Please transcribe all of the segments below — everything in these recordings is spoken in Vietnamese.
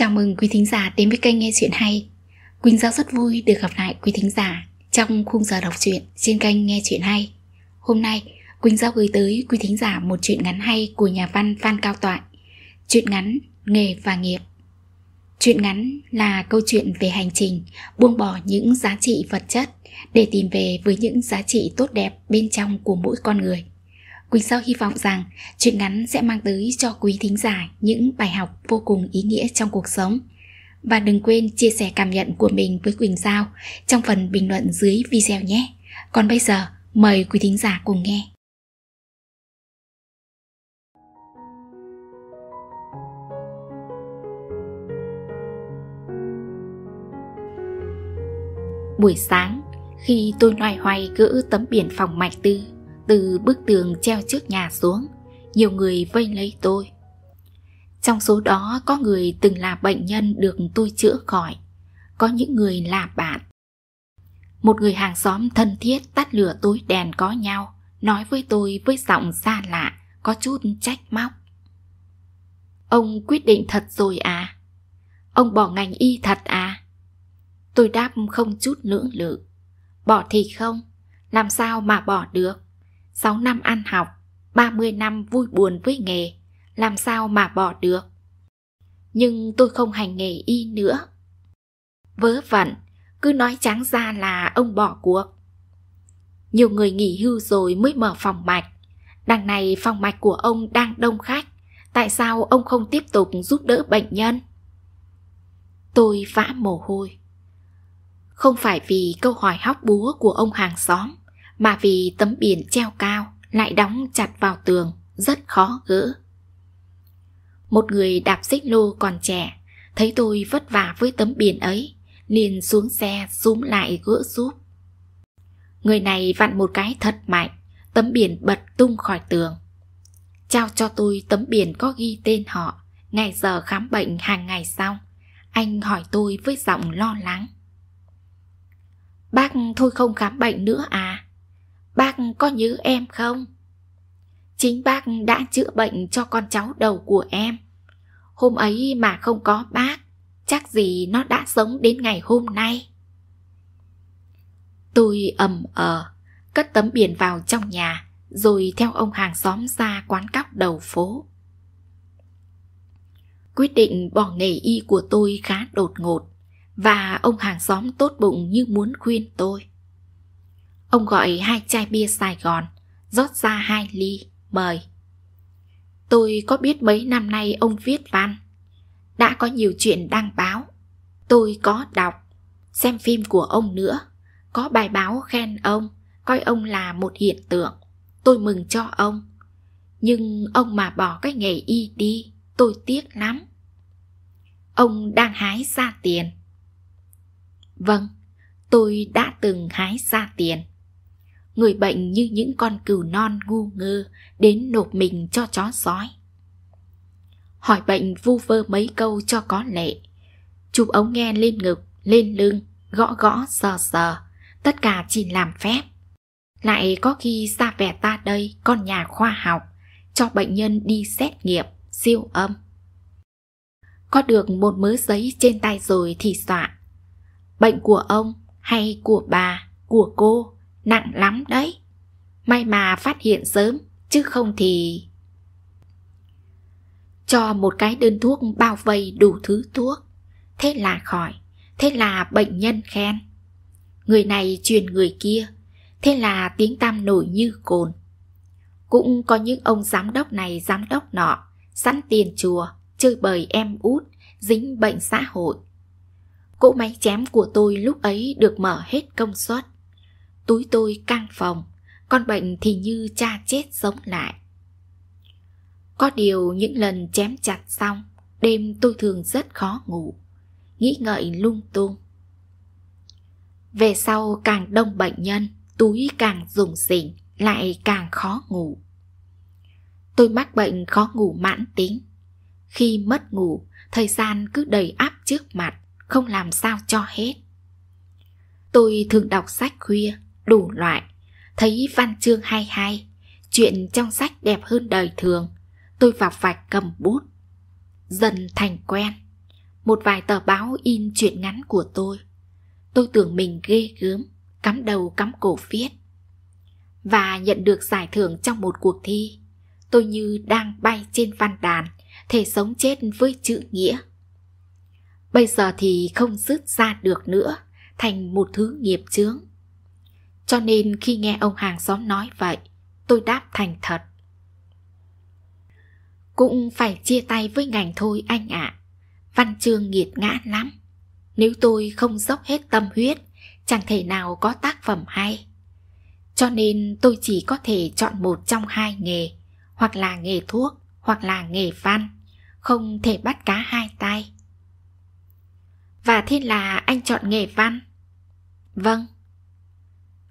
Chào mừng quý thính giả đến với kênh Nghe Chuyện Hay Quỳnh Giao rất vui được gặp lại quý thính giả trong khung giờ đọc truyện trên kênh Nghe Chuyện Hay Hôm nay Quỳnh Giao gửi tới quý thính giả một chuyện ngắn hay của nhà văn Phan Cao Toại Chuyện ngắn, nghề và nghiệp Chuyện ngắn là câu chuyện về hành trình buông bỏ những giá trị vật chất để tìm về với những giá trị tốt đẹp bên trong của mỗi con người Quỳnh Sao hy vọng rằng chuyện ngắn sẽ mang tới cho quý thính giả những bài học vô cùng ý nghĩa trong cuộc sống. Và đừng quên chia sẻ cảm nhận của mình với Quỳnh Sao trong phần bình luận dưới video nhé. Còn bây giờ, mời quý thính giả cùng nghe. Buổi sáng, khi tôi loay hoay gỡ tấm biển phòng mạch tư từ bức tường treo trước nhà xuống nhiều người vây lấy tôi trong số đó có người từng là bệnh nhân được tôi chữa khỏi có những người là bạn một người hàng xóm thân thiết tắt lửa tối đèn có nhau nói với tôi với giọng xa lạ có chút trách móc ông quyết định thật rồi à ông bỏ ngành y thật à tôi đáp không chút lưỡng lự bỏ thì không làm sao mà bỏ được 6 năm ăn học, 30 năm vui buồn với nghề, làm sao mà bỏ được. Nhưng tôi không hành nghề y nữa. Vớ vẩn, cứ nói trắng ra là ông bỏ cuộc. Nhiều người nghỉ hưu rồi mới mở phòng mạch. Đằng này phòng mạch của ông đang đông khách. Tại sao ông không tiếp tục giúp đỡ bệnh nhân? Tôi vã mồ hôi. Không phải vì câu hỏi hóc búa của ông hàng xóm, mà vì tấm biển treo cao lại đóng chặt vào tường rất khó gỡ một người đạp xích lô còn trẻ thấy tôi vất vả với tấm biển ấy liền xuống xe xúm lại gỡ giúp người này vặn một cái thật mạnh tấm biển bật tung khỏi tường trao cho tôi tấm biển có ghi tên họ ngày giờ khám bệnh hàng ngày sau. anh hỏi tôi với giọng lo lắng bác thôi không khám bệnh nữa à Bác có nhớ em không? Chính bác đã chữa bệnh cho con cháu đầu của em. Hôm ấy mà không có bác, chắc gì nó đã sống đến ngày hôm nay. Tôi ầm ờ, cất tấm biển vào trong nhà, rồi theo ông hàng xóm ra quán cóc đầu phố. Quyết định bỏ nghề y của tôi khá đột ngột, và ông hàng xóm tốt bụng như muốn khuyên tôi. Ông gọi hai chai bia Sài Gòn, rót ra hai ly, mời. Tôi có biết mấy năm nay ông viết văn. Đã có nhiều chuyện đăng báo. Tôi có đọc, xem phim của ông nữa. Có bài báo khen ông, coi ông là một hiện tượng. Tôi mừng cho ông. Nhưng ông mà bỏ cái nghề y đi, tôi tiếc lắm. Ông đang hái ra tiền. Vâng, tôi đã từng hái ra tiền người bệnh như những con cừu non ngu ngơ đến nộp mình cho chó sói. Hỏi bệnh vu vơ mấy câu cho có lệ. Chụp ống nghe lên ngực, lên lưng, gõ gõ sờ sờ, tất cả chỉ làm phép. Lại có khi xa vẻ ta đây con nhà khoa học cho bệnh nhân đi xét nghiệm, siêu âm. Có được một mớ giấy trên tay rồi thì soạn. Bệnh của ông hay của bà, của cô nặng lắm đấy. May mà phát hiện sớm, chứ không thì... Cho một cái đơn thuốc bao vây đủ thứ thuốc. Thế là khỏi, thế là bệnh nhân khen. Người này truyền người kia, thế là tiếng tam nổi như cồn. Cũng có những ông giám đốc này giám đốc nọ, sẵn tiền chùa, chơi bời em út, dính bệnh xã hội. Cỗ máy chém của tôi lúc ấy được mở hết công suất túi tôi căng phòng con bệnh thì như cha chết sống lại có điều những lần chém chặt xong đêm tôi thường rất khó ngủ nghĩ ngợi lung tung về sau càng đông bệnh nhân túi càng dùng rỉnh lại càng khó ngủ tôi mắc bệnh khó ngủ mãn tính khi mất ngủ thời gian cứ đầy áp trước mặt không làm sao cho hết tôi thường đọc sách khuya đủ loại Thấy văn chương hay hay Chuyện trong sách đẹp hơn đời thường Tôi vào vạch cầm bút Dần thành quen Một vài tờ báo in chuyện ngắn của tôi Tôi tưởng mình ghê gớm Cắm đầu cắm cổ viết Và nhận được giải thưởng trong một cuộc thi Tôi như đang bay trên văn đàn Thể sống chết với chữ nghĩa Bây giờ thì không dứt ra được nữa Thành một thứ nghiệp chướng cho nên khi nghe ông hàng xóm nói vậy, tôi đáp thành thật. Cũng phải chia tay với ngành thôi anh ạ. À. Văn chương nghiệt ngã lắm. Nếu tôi không dốc hết tâm huyết, chẳng thể nào có tác phẩm hay. Cho nên tôi chỉ có thể chọn một trong hai nghề, hoặc là nghề thuốc, hoặc là nghề văn, không thể bắt cá hai tay. Và thế là anh chọn nghề văn. Vâng,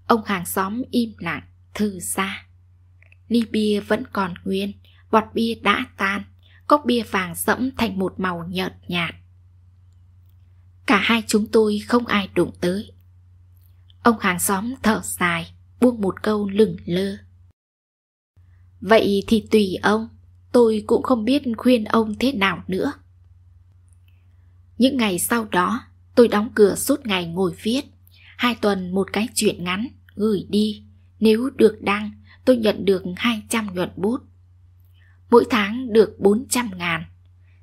Ông hàng xóm im lặng, thư ra. Ly bia vẫn còn nguyên, bọt bia đã tan, cốc bia vàng sẫm thành một màu nhợt nhạt. Cả hai chúng tôi không ai đụng tới. Ông hàng xóm thở dài, buông một câu lửng lơ. Vậy thì tùy ông, tôi cũng không biết khuyên ông thế nào nữa. Những ngày sau đó, tôi đóng cửa suốt ngày ngồi viết, hai tuần một cái chuyện ngắn gửi đi. Nếu được đăng, tôi nhận được 200 nhuận bút. Mỗi tháng được 400 ngàn.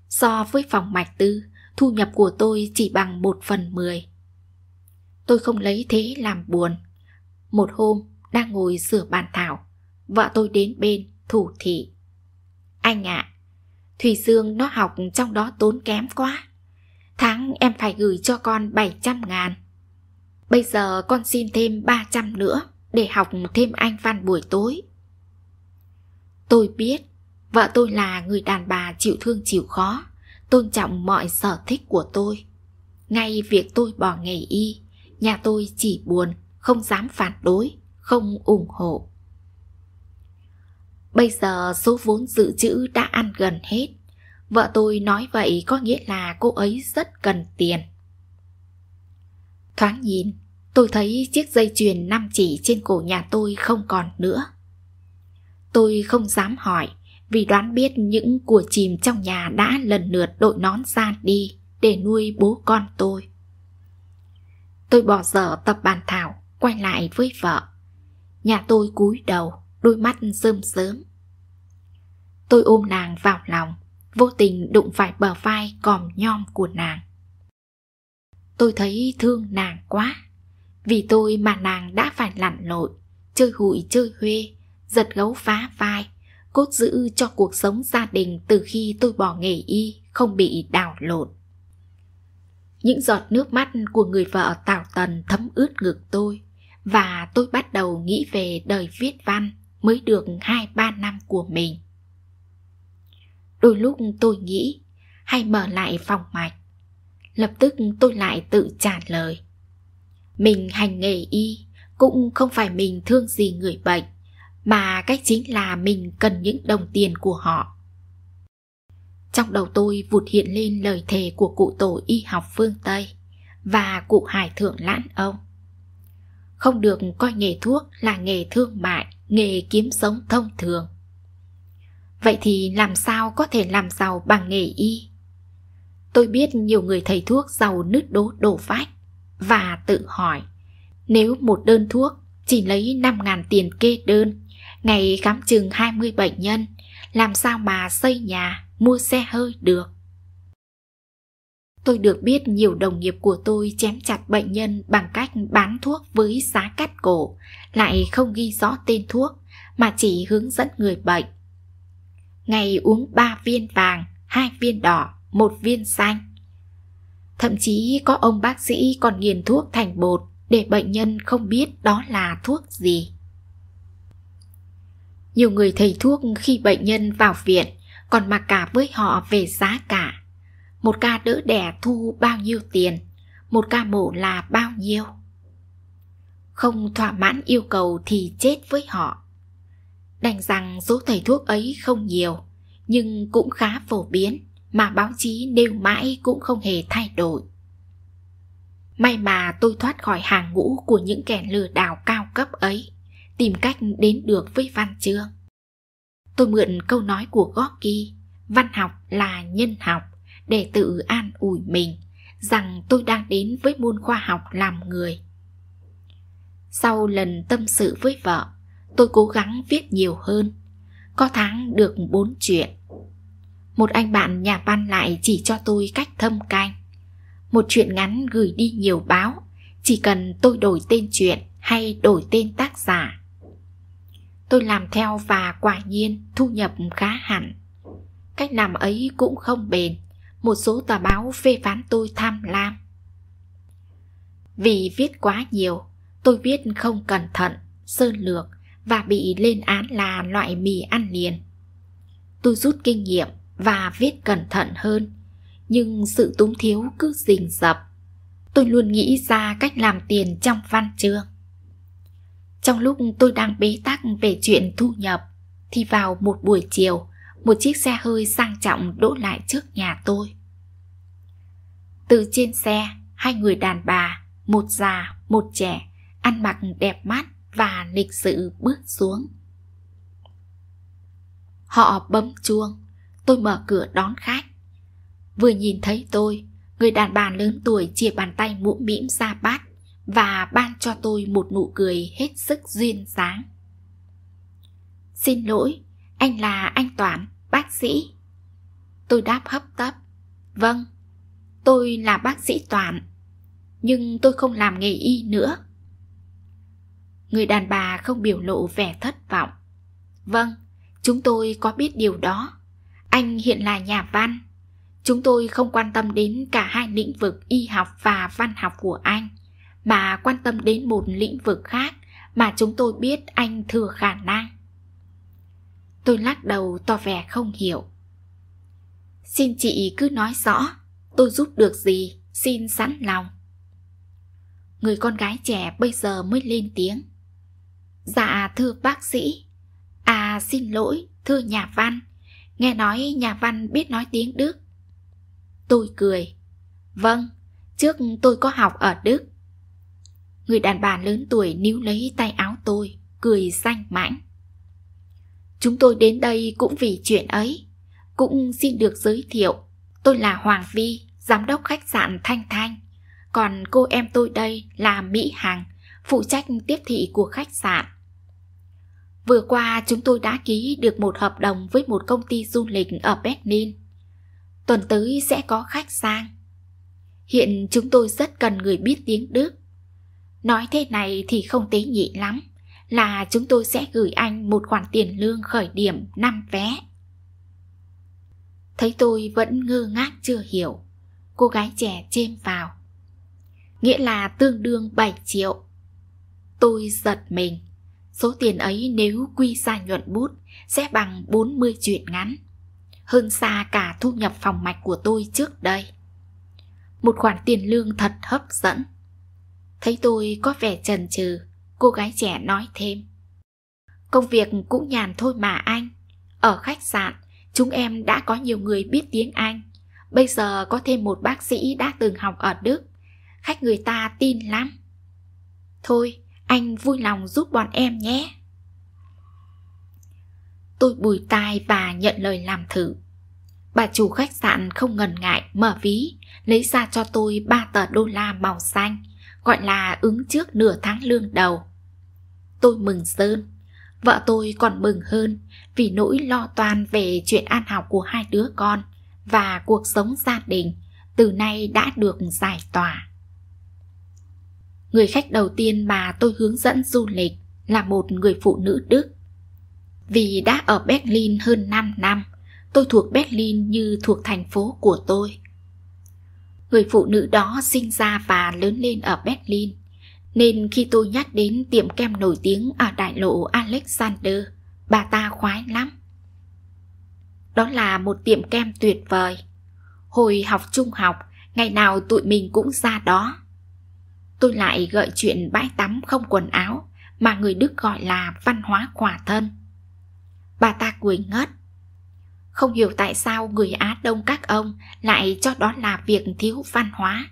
So với phòng mạch tư, thu nhập của tôi chỉ bằng 1 phần 10. Tôi không lấy thế làm buồn. Một hôm, đang ngồi sửa bàn thảo, vợ tôi đến bên thủ thị. Anh ạ, à, Thùy Dương nó học trong đó tốn kém quá. Tháng em phải gửi cho con 700 ngàn. Bây giờ con xin thêm 300 nữa để học thêm Anh văn buổi tối. Tôi biết, vợ tôi là người đàn bà chịu thương chịu khó, tôn trọng mọi sở thích của tôi. Ngay việc tôi bỏ nghề y, nhà tôi chỉ buồn, không dám phản đối, không ủng hộ. Bây giờ số vốn dự trữ đã ăn gần hết. Vợ tôi nói vậy có nghĩa là cô ấy rất cần tiền. Thoáng nhìn, tôi thấy chiếc dây chuyền năm chỉ trên cổ nhà tôi không còn nữa. Tôi không dám hỏi vì đoán biết những của chìm trong nhà đã lần lượt đội nón ra đi để nuôi bố con tôi. Tôi bỏ dở tập bàn thảo, quay lại với vợ. Nhà tôi cúi đầu, đôi mắt rơm rớm. Tôi ôm nàng vào lòng, vô tình đụng phải bờ vai còm nhom của nàng. Tôi thấy thương nàng quá Vì tôi mà nàng đã phải lặn lội Chơi hụi chơi huê Giật gấu phá vai Cốt giữ cho cuộc sống gia đình Từ khi tôi bỏ nghề y Không bị đảo lộn Những giọt nước mắt của người vợ Tào Tần thấm ướt ngực tôi Và tôi bắt đầu nghĩ về đời viết văn Mới được hai ba năm của mình Đôi lúc tôi nghĩ Hay mở lại phòng mạch lập tức tôi lại tự trả lời mình hành nghề y cũng không phải mình thương gì người bệnh mà cách chính là mình cần những đồng tiền của họ trong đầu tôi vụt hiện lên lời thề của cụ tổ y học phương tây và cụ hải thượng lãn ông không được coi nghề thuốc là nghề thương mại nghề kiếm sống thông thường vậy thì làm sao có thể làm giàu bằng nghề y tôi biết nhiều người thầy thuốc giàu nứt đố đổ vách và tự hỏi nếu một đơn thuốc chỉ lấy 5.000 tiền kê đơn, ngày khám chừng 20 bệnh nhân, làm sao mà xây nhà, mua xe hơi được? Tôi được biết nhiều đồng nghiệp của tôi chém chặt bệnh nhân bằng cách bán thuốc với giá cắt cổ, lại không ghi rõ tên thuốc mà chỉ hướng dẫn người bệnh. Ngày uống 3 viên vàng, 2 viên đỏ, một viên xanh. Thậm chí có ông bác sĩ còn nghiền thuốc thành bột để bệnh nhân không biết đó là thuốc gì. Nhiều người thầy thuốc khi bệnh nhân vào viện còn mặc cả với họ về giá cả. Một ca đỡ đẻ thu bao nhiêu tiền, một ca mổ là bao nhiêu. Không thỏa mãn yêu cầu thì chết với họ. Đành rằng số thầy thuốc ấy không nhiều, nhưng cũng khá phổ biến mà báo chí nêu mãi cũng không hề thay đổi. May mà tôi thoát khỏi hàng ngũ của những kẻ lừa đảo cao cấp ấy, tìm cách đến được với văn chương. Tôi mượn câu nói của Gorky, văn học là nhân học, để tự an ủi mình rằng tôi đang đến với môn khoa học làm người. Sau lần tâm sự với vợ, tôi cố gắng viết nhiều hơn. Có tháng được bốn chuyện, một anh bạn nhà văn lại chỉ cho tôi cách thâm canh. Một chuyện ngắn gửi đi nhiều báo, chỉ cần tôi đổi tên chuyện hay đổi tên tác giả. Tôi làm theo và quả nhiên thu nhập khá hẳn. Cách làm ấy cũng không bền, một số tờ báo phê phán tôi tham lam. Vì viết quá nhiều, tôi viết không cẩn thận, sơn lược và bị lên án là loại mì ăn liền. Tôi rút kinh nghiệm và viết cẩn thận hơn nhưng sự túng thiếu cứ rình rập tôi luôn nghĩ ra cách làm tiền trong văn chương trong lúc tôi đang bế tắc về chuyện thu nhập thì vào một buổi chiều một chiếc xe hơi sang trọng đỗ lại trước nhà tôi từ trên xe hai người đàn bà một già một trẻ ăn mặc đẹp mắt và lịch sự bước xuống họ bấm chuông tôi mở cửa đón khách. Vừa nhìn thấy tôi, người đàn bà lớn tuổi chia bàn tay mũm mĩm ra bát và ban cho tôi một nụ cười hết sức duyên dáng. Xin lỗi, anh là anh Toản, bác sĩ. Tôi đáp hấp tấp. Vâng, tôi là bác sĩ Toản, nhưng tôi không làm nghề y nữa. Người đàn bà không biểu lộ vẻ thất vọng. Vâng, chúng tôi có biết điều đó. Anh hiện là nhà văn. Chúng tôi không quan tâm đến cả hai lĩnh vực y học và văn học của anh, mà quan tâm đến một lĩnh vực khác mà chúng tôi biết anh thừa khả năng. Tôi lắc đầu tỏ vẻ không hiểu. Xin chị cứ nói rõ, tôi giúp được gì, xin sẵn lòng. Người con gái trẻ bây giờ mới lên tiếng. Dạ thưa bác sĩ, à xin lỗi thưa nhà văn, Nghe nói nhà văn biết nói tiếng Đức Tôi cười Vâng, trước tôi có học ở Đức Người đàn bà lớn tuổi níu lấy tay áo tôi Cười xanh mãnh Chúng tôi đến đây cũng vì chuyện ấy Cũng xin được giới thiệu Tôi là Hoàng Vi, giám đốc khách sạn Thanh Thanh Còn cô em tôi đây là Mỹ Hằng Phụ trách tiếp thị của khách sạn Vừa qua chúng tôi đã ký được một hợp đồng với một công ty du lịch ở Berlin. Tuần tới sẽ có khách sang. Hiện chúng tôi rất cần người biết tiếng Đức. Nói thế này thì không tế nhị lắm, là chúng tôi sẽ gửi anh một khoản tiền lương khởi điểm 5 vé. Thấy tôi vẫn ngơ ngác chưa hiểu, cô gái trẻ chêm vào. Nghĩa là tương đương 7 triệu. Tôi giật mình. Số tiền ấy nếu quy ra nhuận bút sẽ bằng 40 chuyện ngắn, hơn xa cả thu nhập phòng mạch của tôi trước đây. Một khoản tiền lương thật hấp dẫn. Thấy tôi có vẻ chần chừ, cô gái trẻ nói thêm. Công việc cũng nhàn thôi mà anh. Ở khách sạn, chúng em đã có nhiều người biết tiếng Anh. Bây giờ có thêm một bác sĩ đã từng học ở Đức. Khách người ta tin lắm. Thôi, anh vui lòng giúp bọn em nhé tôi bùi tai và nhận lời làm thử bà chủ khách sạn không ngần ngại mở ví lấy ra cho tôi ba tờ đô la màu xanh gọi là ứng trước nửa tháng lương đầu tôi mừng sơn vợ tôi còn mừng hơn vì nỗi lo toan về chuyện ăn học của hai đứa con và cuộc sống gia đình từ nay đã được giải tỏa Người khách đầu tiên mà tôi hướng dẫn du lịch là một người phụ nữ Đức. Vì đã ở Berlin hơn 5 năm, tôi thuộc Berlin như thuộc thành phố của tôi. Người phụ nữ đó sinh ra và lớn lên ở Berlin, nên khi tôi nhắc đến tiệm kem nổi tiếng ở đại lộ Alexander, bà ta khoái lắm. Đó là một tiệm kem tuyệt vời. Hồi học trung học, ngày nào tụi mình cũng ra đó tôi lại gợi chuyện bãi tắm không quần áo mà người Đức gọi là văn hóa quả thân. Bà ta cười ngất. Không hiểu tại sao người Á Đông các ông lại cho đó là việc thiếu văn hóa.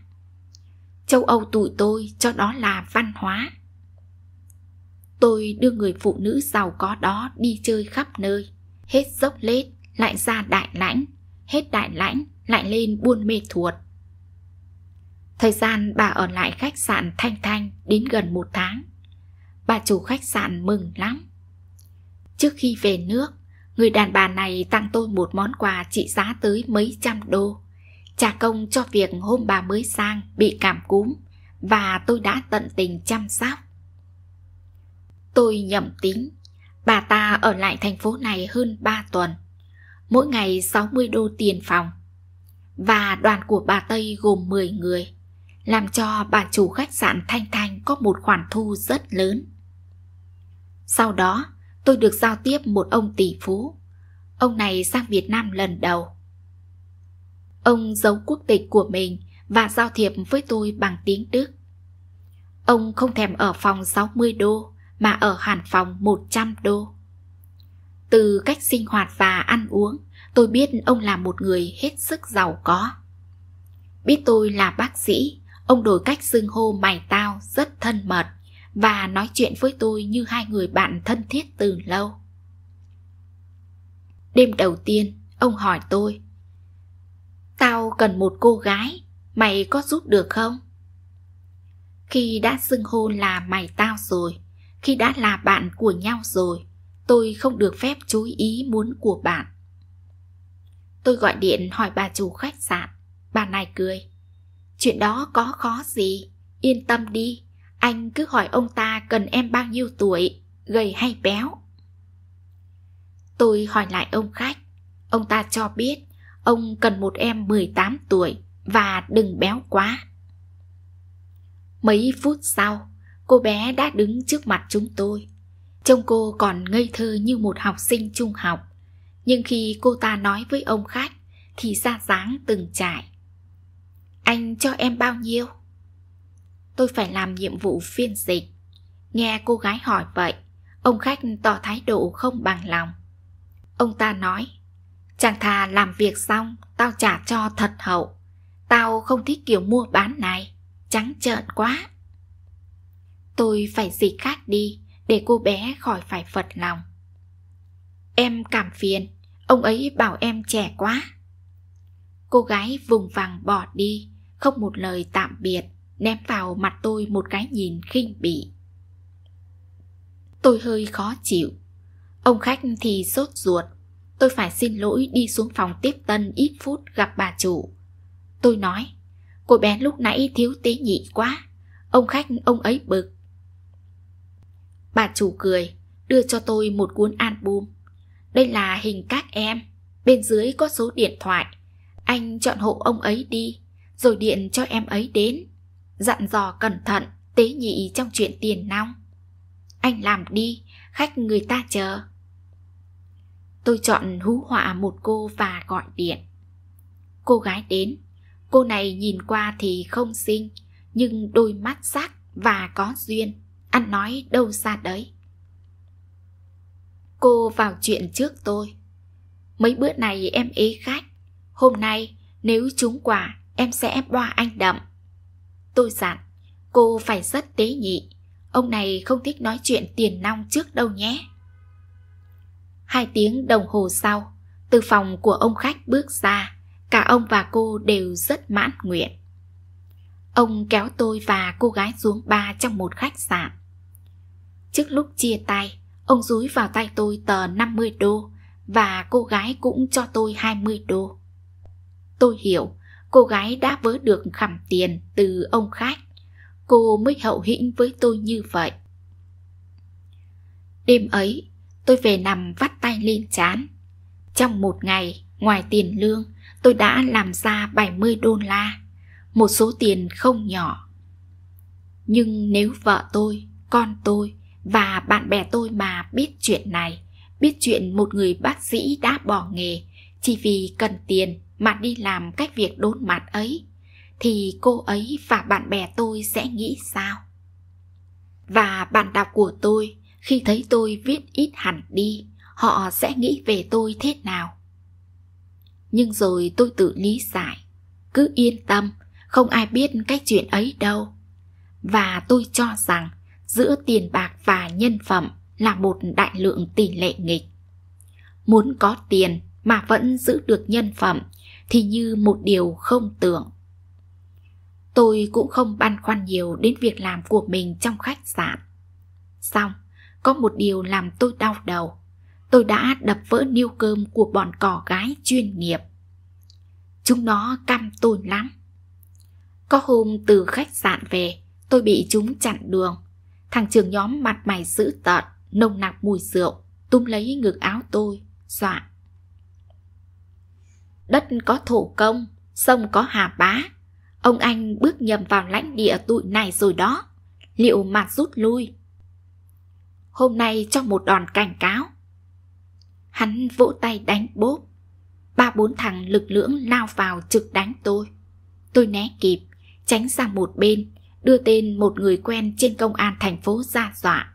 Châu Âu tụi tôi cho đó là văn hóa. Tôi đưa người phụ nữ giàu có đó đi chơi khắp nơi, hết dốc lết, lại ra đại lãnh, hết đại lãnh, lại lên buôn mê thuột. Thời gian bà ở lại khách sạn Thanh Thanh đến gần một tháng. Bà chủ khách sạn mừng lắm. Trước khi về nước, người đàn bà này tặng tôi một món quà trị giá tới mấy trăm đô. Trả công cho việc hôm bà mới sang bị cảm cúm và tôi đã tận tình chăm sóc. Tôi nhầm tính, bà ta ở lại thành phố này hơn 3 tuần, mỗi ngày 60 đô tiền phòng. Và đoàn của bà Tây gồm 10 người làm cho bà chủ khách sạn Thanh Thanh có một khoản thu rất lớn. Sau đó, tôi được giao tiếp một ông tỷ phú. Ông này sang Việt Nam lần đầu. Ông giấu quốc tịch của mình và giao thiệp với tôi bằng tiếng Đức. Ông không thèm ở phòng 60 đô mà ở hẳn phòng 100 đô. Từ cách sinh hoạt và ăn uống, tôi biết ông là một người hết sức giàu có. Biết tôi là bác sĩ, Ông đổi cách xưng hô mày tao rất thân mật và nói chuyện với tôi như hai người bạn thân thiết từ lâu. Đêm đầu tiên, ông hỏi tôi Tao cần một cô gái, mày có giúp được không? Khi đã xưng hô là mày tao rồi, khi đã là bạn của nhau rồi, tôi không được phép chú ý muốn của bạn. Tôi gọi điện hỏi bà chủ khách sạn, bà này cười chuyện đó có khó gì yên tâm đi anh cứ hỏi ông ta cần em bao nhiêu tuổi gầy hay béo tôi hỏi lại ông khách ông ta cho biết ông cần một em 18 tuổi và đừng béo quá mấy phút sau cô bé đã đứng trước mặt chúng tôi trông cô còn ngây thơ như một học sinh trung học nhưng khi cô ta nói với ông khách thì ra dáng từng trải anh cho em bao nhiêu tôi phải làm nhiệm vụ phiên dịch nghe cô gái hỏi vậy ông khách tỏ thái độ không bằng lòng ông ta nói chàng thà làm việc xong tao trả cho thật hậu tao không thích kiểu mua bán này trắng trợn quá tôi phải dịch khác đi để cô bé khỏi phải phật lòng em cảm phiền ông ấy bảo em trẻ quá cô gái vùng vằng bỏ đi không một lời tạm biệt, ném vào mặt tôi một cái nhìn khinh bỉ. Tôi hơi khó chịu. Ông khách thì sốt ruột. Tôi phải xin lỗi đi xuống phòng tiếp tân ít phút gặp bà chủ. Tôi nói, cô bé lúc nãy thiếu tế nhị quá. Ông khách ông ấy bực. Bà chủ cười, đưa cho tôi một cuốn album. Đây là hình các em, bên dưới có số điện thoại. Anh chọn hộ ông ấy đi rồi điện cho em ấy đến. Dặn dò cẩn thận, tế nhị trong chuyện tiền nong. Anh làm đi, khách người ta chờ. Tôi chọn hú họa một cô và gọi điện. Cô gái đến, cô này nhìn qua thì không xinh, nhưng đôi mắt sắc và có duyên, ăn nói đâu xa đấy. Cô vào chuyện trước tôi. Mấy bữa này em ế khách, hôm nay nếu chúng quả em sẽ boa anh đậm. Tôi dặn, cô phải rất tế nhị, ông này không thích nói chuyện tiền nong trước đâu nhé. Hai tiếng đồng hồ sau, từ phòng của ông khách bước ra, cả ông và cô đều rất mãn nguyện. Ông kéo tôi và cô gái xuống ba trong một khách sạn. Trước lúc chia tay, ông dúi vào tay tôi tờ 50 đô và cô gái cũng cho tôi 20 đô. Tôi hiểu, cô gái đã vớ được khảm tiền từ ông khách. Cô mới hậu hĩnh với tôi như vậy. Đêm ấy, tôi về nằm vắt tay lên chán. Trong một ngày, ngoài tiền lương, tôi đã làm ra 70 đô la, một số tiền không nhỏ. Nhưng nếu vợ tôi, con tôi và bạn bè tôi mà biết chuyện này, biết chuyện một người bác sĩ đã bỏ nghề chỉ vì cần tiền mà đi làm cách việc đốn mặt ấy thì cô ấy và bạn bè tôi sẽ nghĩ sao và bạn đọc của tôi khi thấy tôi viết ít hẳn đi họ sẽ nghĩ về tôi thế nào nhưng rồi tôi tự lý giải cứ yên tâm không ai biết cái chuyện ấy đâu và tôi cho rằng giữa tiền bạc và nhân phẩm là một đại lượng tỷ lệ nghịch muốn có tiền mà vẫn giữ được nhân phẩm thì như một điều không tưởng tôi cũng không băn khoăn nhiều đến việc làm của mình trong khách sạn xong có một điều làm tôi đau đầu tôi đã đập vỡ niêu cơm của bọn cỏ gái chuyên nghiệp chúng nó căm tôi lắm có hôm từ khách sạn về tôi bị chúng chặn đường thằng trưởng nhóm mặt mày dữ tợn nồng nặc mùi rượu tung lấy ngực áo tôi dọa đất có thổ công, sông có hà bá. Ông anh bước nhầm vào lãnh địa tụi này rồi đó. Liệu mà rút lui? Hôm nay cho một đòn cảnh cáo. Hắn vỗ tay đánh bốp. Ba bốn thằng lực lưỡng lao vào trực đánh tôi. Tôi né kịp, tránh sang một bên, đưa tên một người quen trên công an thành phố ra dọa.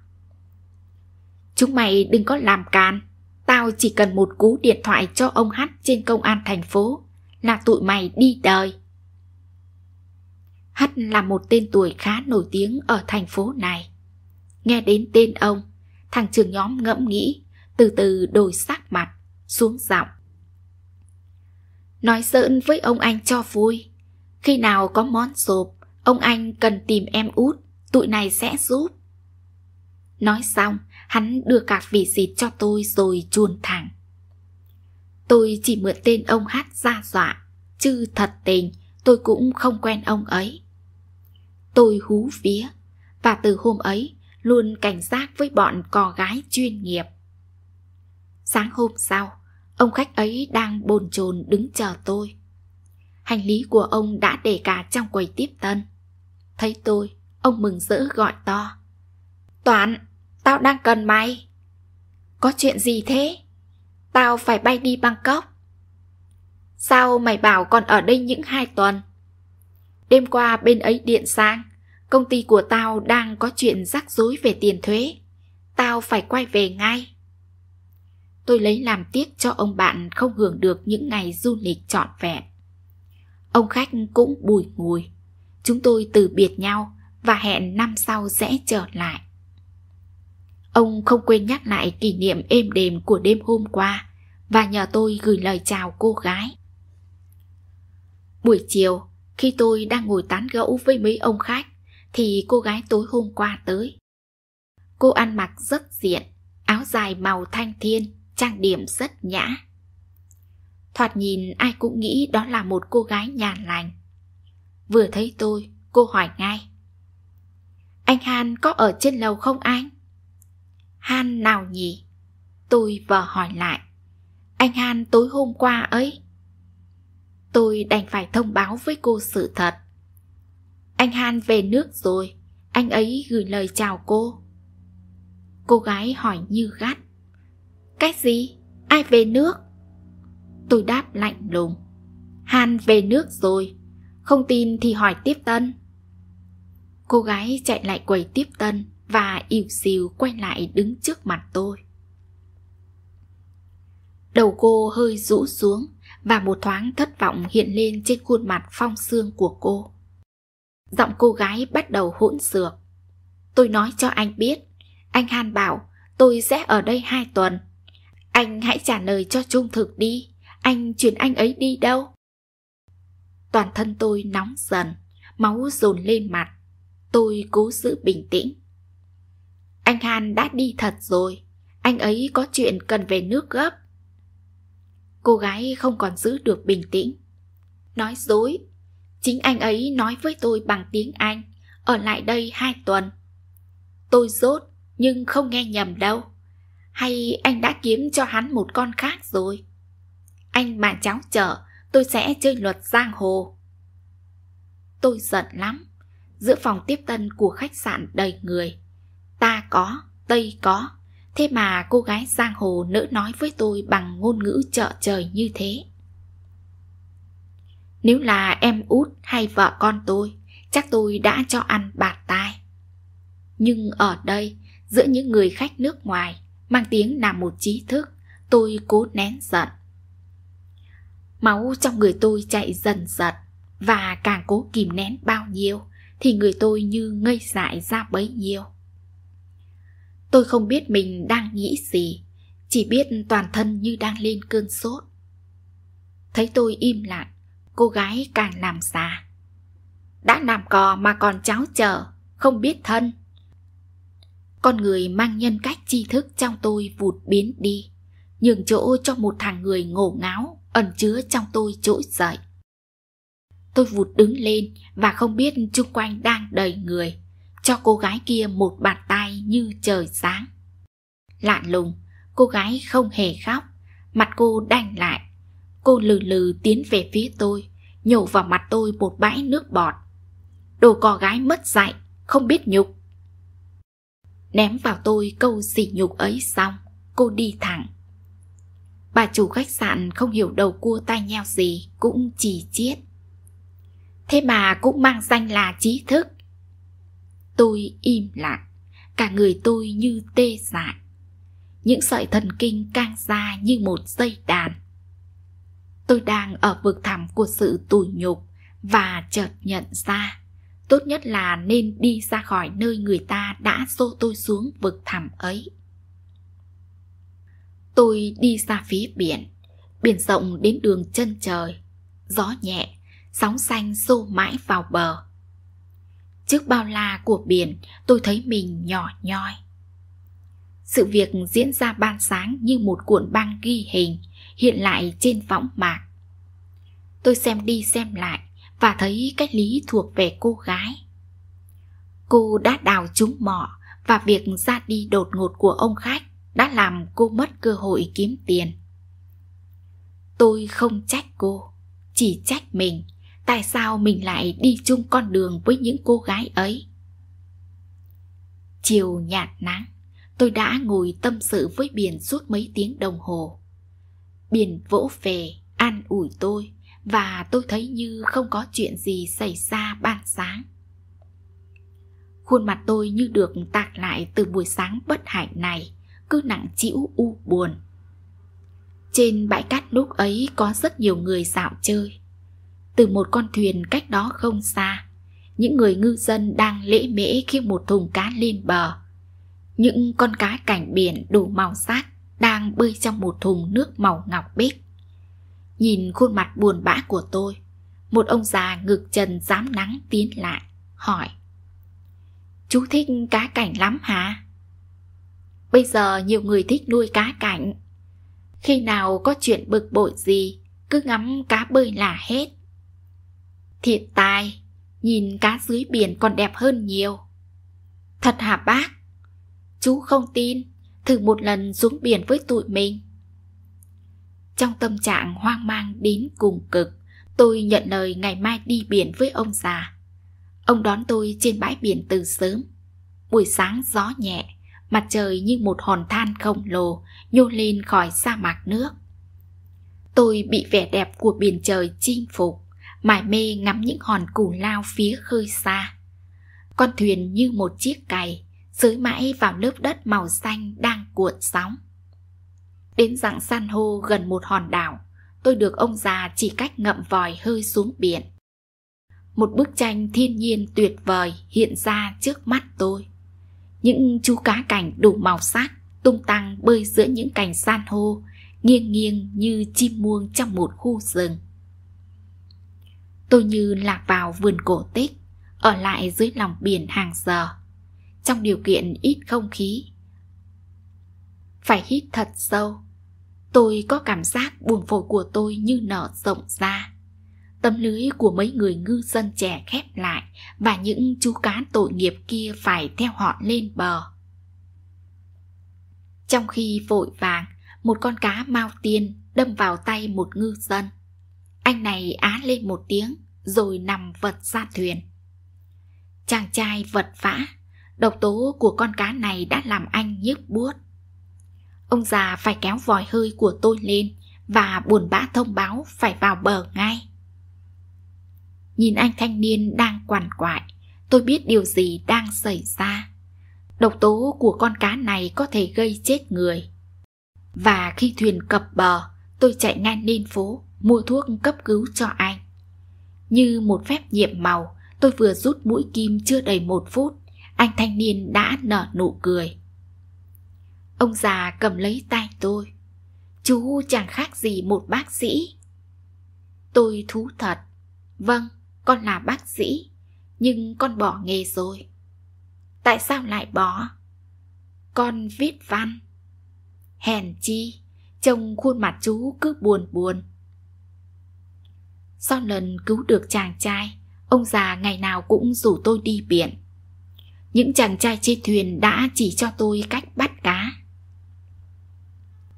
Chúng mày đừng có làm càn. Tao chỉ cần một cú điện thoại cho ông Hát trên công an thành phố là tụi mày đi đời. Hát là một tên tuổi khá nổi tiếng ở thành phố này. Nghe đến tên ông, thằng trưởng nhóm ngẫm nghĩ, từ từ đổi sắc mặt, xuống giọng. Nói giỡn với ông anh cho vui. Khi nào có món sộp, ông anh cần tìm em út, tụi này sẽ giúp. Nói xong, Hắn đưa cả vị xịt cho tôi rồi chuồn thẳng Tôi chỉ mượn tên ông hát ra dọa Chứ thật tình tôi cũng không quen ông ấy Tôi hú vía Và từ hôm ấy luôn cảnh giác với bọn cò gái chuyên nghiệp Sáng hôm sau Ông khách ấy đang bồn chồn đứng chờ tôi Hành lý của ông đã để cả trong quầy tiếp tân Thấy tôi, ông mừng rỡ gọi to Toán, Tao đang cần mày. Có chuyện gì thế? Tao phải bay đi Bangkok. Sao mày bảo còn ở đây những hai tuần? Đêm qua bên ấy điện sang, công ty của tao đang có chuyện rắc rối về tiền thuế. Tao phải quay về ngay. Tôi lấy làm tiếc cho ông bạn không hưởng được những ngày du lịch trọn vẹn. Ông khách cũng bùi ngùi. Chúng tôi từ biệt nhau và hẹn năm sau sẽ trở lại. Ông không quên nhắc lại kỷ niệm êm đềm của đêm hôm qua và nhờ tôi gửi lời chào cô gái. Buổi chiều, khi tôi đang ngồi tán gẫu với mấy ông khách thì cô gái tối hôm qua tới. Cô ăn mặc rất diện, áo dài màu thanh thiên, trang điểm rất nhã. Thoạt nhìn ai cũng nghĩ đó là một cô gái nhàn lành. Vừa thấy tôi, cô hỏi ngay. Anh Han có ở trên lầu không anh? Han nào nhỉ? Tôi vờ hỏi lại. Anh Han tối hôm qua ấy. Tôi đành phải thông báo với cô sự thật. Anh Han về nước rồi, anh ấy gửi lời chào cô. Cô gái hỏi như gắt. Cái gì? Ai về nước? Tôi đáp lạnh lùng. Han về nước rồi, không tin thì hỏi tiếp tân. Cô gái chạy lại quầy tiếp tân, và yêu xìu quay lại đứng trước mặt tôi. Đầu cô hơi rũ xuống và một thoáng thất vọng hiện lên trên khuôn mặt phong sương của cô. Giọng cô gái bắt đầu hỗn xược. Tôi nói cho anh biết, anh Han bảo tôi sẽ ở đây hai tuần. Anh hãy trả lời cho trung thực đi, anh chuyển anh ấy đi đâu? Toàn thân tôi nóng dần, máu dồn lên mặt. Tôi cố giữ bình tĩnh. Anh Han đã đi thật rồi, anh ấy có chuyện cần về nước gấp. Cô gái không còn giữ được bình tĩnh. Nói dối, chính anh ấy nói với tôi bằng tiếng Anh, ở lại đây hai tuần. Tôi dốt, nhưng không nghe nhầm đâu. Hay anh đã kiếm cho hắn một con khác rồi? Anh mà cháu chở, tôi sẽ chơi luật giang hồ. Tôi giận lắm. Giữa phòng tiếp tân của khách sạn đầy người, Ta có, Tây có Thế mà cô gái giang hồ nỡ nói với tôi bằng ngôn ngữ trợ trời như thế Nếu là em út hay vợ con tôi Chắc tôi đã cho ăn bạt tai Nhưng ở đây, giữa những người khách nước ngoài Mang tiếng là một trí thức Tôi cố nén giận Máu trong người tôi chạy dần dần Và càng cố kìm nén bao nhiêu Thì người tôi như ngây dại ra bấy nhiêu Tôi không biết mình đang nghĩ gì, chỉ biết toàn thân như đang lên cơn sốt. Thấy tôi im lặng, cô gái càng làm già. Đã làm cò mà còn cháo chờ, không biết thân. Con người mang nhân cách tri thức trong tôi vụt biến đi, nhường chỗ cho một thằng người ngổ ngáo ẩn chứa trong tôi trỗi dậy. Tôi vụt đứng lên và không biết chung quanh đang đầy người cho cô gái kia một bàn tay như trời sáng. Lạ lùng, cô gái không hề khóc, mặt cô đành lại. Cô lừ lừ tiến về phía tôi, nhổ vào mặt tôi một bãi nước bọt. Đồ cò gái mất dạy, không biết nhục. Ném vào tôi câu sỉ nhục ấy xong, cô đi thẳng. Bà chủ khách sạn không hiểu đầu cua tai nheo gì cũng chỉ chiết. Thế mà cũng mang danh là trí thức Tôi im lặng, cả người tôi như tê dại. Những sợi thần kinh căng ra như một dây đàn. Tôi đang ở vực thẳm của sự tủi nhục và chợt nhận ra tốt nhất là nên đi ra khỏi nơi người ta đã xô tôi xuống vực thẳm ấy. Tôi đi ra phía biển, biển rộng đến đường chân trời, gió nhẹ, sóng xanh xô mãi vào bờ trước bao la của biển tôi thấy mình nhỏ nhoi sự việc diễn ra ban sáng như một cuộn băng ghi hình hiện lại trên võng mạc tôi xem đi xem lại và thấy cái lý thuộc về cô gái cô đã đào trúng mỏ và việc ra đi đột ngột của ông khách đã làm cô mất cơ hội kiếm tiền tôi không trách cô chỉ trách mình tại sao mình lại đi chung con đường với những cô gái ấy chiều nhạt nắng tôi đã ngồi tâm sự với biển suốt mấy tiếng đồng hồ biển vỗ về an ủi tôi và tôi thấy như không có chuyện gì xảy ra ban sáng khuôn mặt tôi như được tạc lại từ buổi sáng bất hạnh này cứ nặng trĩu u buồn trên bãi cát lúc ấy có rất nhiều người dạo chơi từ một con thuyền cách đó không xa những người ngư dân đang lễ mễ khiêng một thùng cá lên bờ những con cá cảnh biển đủ màu sắc đang bơi trong một thùng nước màu ngọc bích nhìn khuôn mặt buồn bã của tôi một ông già ngực trần dám nắng tiến lại hỏi chú thích cá cảnh lắm hả bây giờ nhiều người thích nuôi cá cảnh khi nào có chuyện bực bội gì cứ ngắm cá bơi là hết Thiệt tài, nhìn cá dưới biển còn đẹp hơn nhiều. Thật hả bác? Chú không tin, thử một lần xuống biển với tụi mình. Trong tâm trạng hoang mang đến cùng cực, tôi nhận lời ngày mai đi biển với ông già. Ông đón tôi trên bãi biển từ sớm. Buổi sáng gió nhẹ, mặt trời như một hòn than khổng lồ nhô lên khỏi sa mạc nước. Tôi bị vẻ đẹp của biển trời chinh phục mải mê ngắm những hòn cù lao phía khơi xa. Con thuyền như một chiếc cày, dưới mãi vào lớp đất màu xanh đang cuộn sóng. Đến dạng san hô gần một hòn đảo, tôi được ông già chỉ cách ngậm vòi hơi xuống biển. Một bức tranh thiên nhiên tuyệt vời hiện ra trước mắt tôi. Những chú cá cảnh đủ màu sắc tung tăng bơi giữa những cành san hô, nghiêng nghiêng như chim muông trong một khu rừng tôi như lạc vào vườn cổ tích, ở lại dưới lòng biển hàng giờ, trong điều kiện ít không khí. Phải hít thật sâu, tôi có cảm giác buồng phổi của tôi như nở rộng ra. Tấm lưới của mấy người ngư dân trẻ khép lại và những chú cá tội nghiệp kia phải theo họ lên bờ. Trong khi vội vàng, một con cá mau tiên đâm vào tay một ngư dân. Anh này á lên một tiếng rồi nằm vật ra thuyền. Chàng trai vật vã, độc tố của con cá này đã làm anh nhức buốt. Ông già phải kéo vòi hơi của tôi lên và buồn bã thông báo phải vào bờ ngay. Nhìn anh thanh niên đang quằn quại, tôi biết điều gì đang xảy ra. Độc tố của con cá này có thể gây chết người. Và khi thuyền cập bờ, tôi chạy ngang lên phố mua thuốc cấp cứu cho anh. Như một phép nhiệm màu, tôi vừa rút mũi kim chưa đầy một phút, anh thanh niên đã nở nụ cười. Ông già cầm lấy tay tôi. Chú chẳng khác gì một bác sĩ. Tôi thú thật. Vâng, con là bác sĩ, nhưng con bỏ nghề rồi. Tại sao lại bỏ? Con viết văn. Hèn chi, trông khuôn mặt chú cứ buồn buồn, sau lần cứu được chàng trai, ông già ngày nào cũng rủ tôi đi biển. Những chàng trai trên thuyền đã chỉ cho tôi cách bắt cá.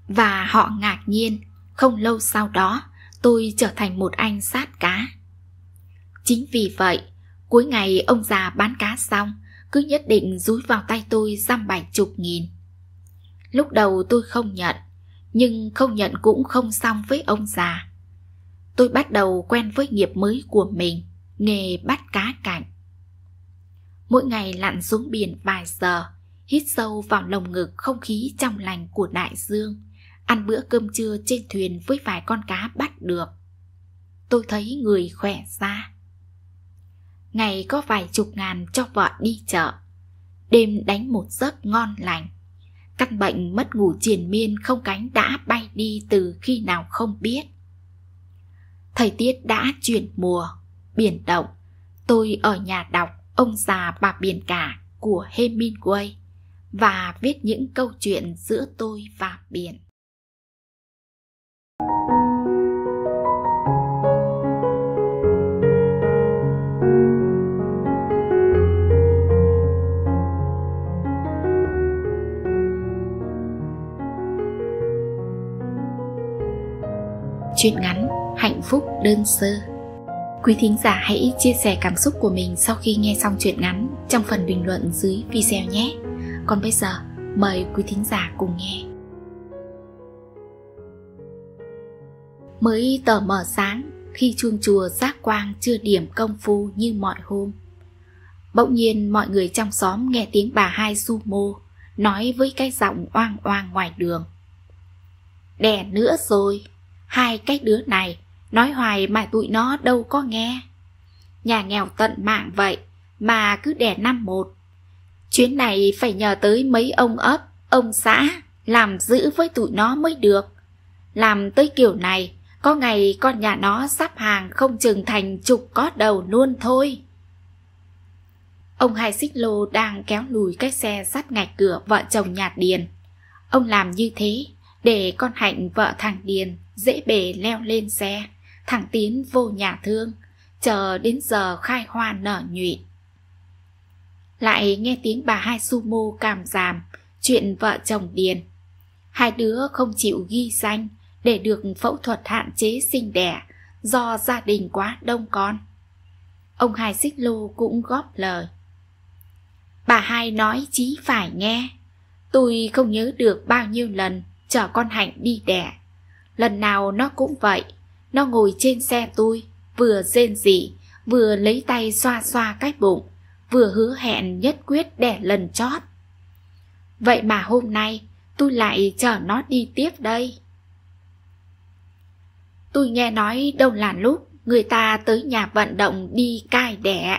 Và họ ngạc nhiên, không lâu sau đó, tôi trở thành một anh sát cá. Chính vì vậy, cuối ngày ông già bán cá xong, cứ nhất định rúi vào tay tôi dăm bảy chục nghìn. Lúc đầu tôi không nhận, nhưng không nhận cũng không xong với ông già tôi bắt đầu quen với nghiệp mới của mình, nghề bắt cá cảnh. Mỗi ngày lặn xuống biển vài giờ, hít sâu vào lồng ngực không khí trong lành của đại dương, ăn bữa cơm trưa trên thuyền với vài con cá bắt được. Tôi thấy người khỏe ra. Ngày có vài chục ngàn cho vợ đi chợ. Đêm đánh một giấc ngon lành. Căn bệnh mất ngủ triền miên không cánh đã bay đi từ khi nào không biết. Thời tiết đã chuyển mùa, biển động. Tôi ở nhà đọc Ông già bà biển cả của Hemingway và viết những câu chuyện giữa tôi và biển. Chuyện ngắn hạnh phúc đơn sơ quý thính giả hãy chia sẻ cảm xúc của mình sau khi nghe xong truyện ngắn trong phần bình luận dưới video nhé còn bây giờ mời quý thính giả cùng nghe mới tờ mở sáng khi chuông chùa giác quang chưa điểm công phu như mọi hôm bỗng nhiên mọi người trong xóm nghe tiếng bà hai su mô nói với cái giọng oang oang ngoài đường Đè nữa rồi hai cái đứa này Nói hoài mà tụi nó đâu có nghe Nhà nghèo tận mạng vậy Mà cứ đẻ năm một Chuyến này phải nhờ tới mấy ông ấp Ông xã Làm giữ với tụi nó mới được Làm tới kiểu này Có ngày con nhà nó sắp hàng Không chừng thành chục có đầu luôn thôi Ông Hai Xích Lô đang kéo lùi cái xe sát ngạch cửa vợ chồng nhà Điền. Ông làm như thế để con Hạnh vợ thằng Điền dễ bề leo lên xe thẳng tiến vô nhà thương chờ đến giờ khai hoa nở nhụy lại nghe tiếng bà hai su mô cảm giảm chuyện vợ chồng điền hai đứa không chịu ghi danh để được phẫu thuật hạn chế sinh đẻ do gia đình quá đông con ông hai xích lô cũng góp lời bà hai nói chí phải nghe tôi không nhớ được bao nhiêu lần chở con hạnh đi đẻ lần nào nó cũng vậy nó ngồi trên xe tôi, vừa rên rỉ, vừa lấy tay xoa xoa cái bụng, vừa hứa hẹn nhất quyết đẻ lần chót. Vậy mà hôm nay tôi lại chở nó đi tiếp đây. Tôi nghe nói đâu là lúc người ta tới nhà vận động đi cai đẻ.